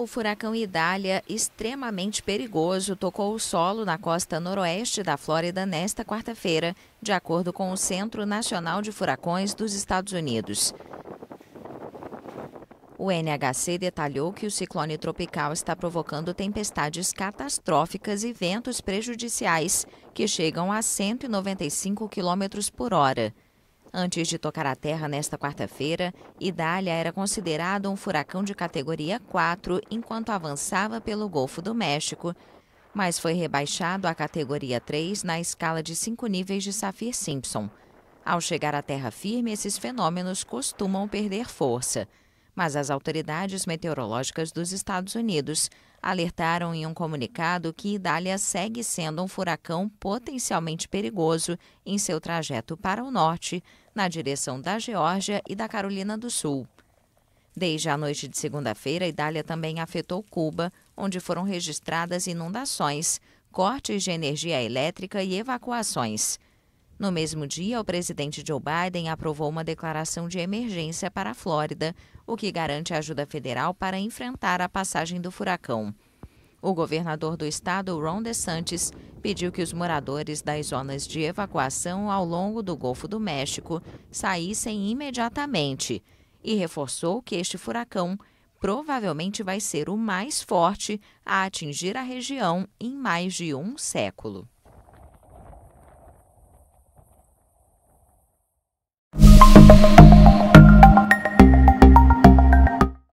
O furacão Idália, extremamente perigoso, tocou o solo na costa noroeste da Flórida nesta quarta-feira, de acordo com o Centro Nacional de Furacões dos Estados Unidos. O NHC detalhou que o ciclone tropical está provocando tempestades catastróficas e ventos prejudiciais, que chegam a 195 km por hora. Antes de tocar a terra nesta quarta-feira, Idália era considerado um furacão de categoria 4 enquanto avançava pelo Golfo do México, mas foi rebaixado à categoria 3 na escala de cinco níveis de Saffir-Simpson. Ao chegar à terra firme, esses fenômenos costumam perder força mas as autoridades meteorológicas dos Estados Unidos alertaram em um comunicado que Idália segue sendo um furacão potencialmente perigoso em seu trajeto para o norte, na direção da Geórgia e da Carolina do Sul. Desde a noite de segunda-feira, Idália também afetou Cuba, onde foram registradas inundações, cortes de energia elétrica e evacuações. No mesmo dia, o presidente Joe Biden aprovou uma declaração de emergência para a Flórida, o que garante ajuda federal para enfrentar a passagem do furacão. O governador do estado, Ron DeSantis, pediu que os moradores das zonas de evacuação ao longo do Golfo do México saíssem imediatamente e reforçou que este furacão provavelmente vai ser o mais forte a atingir a região em mais de um século.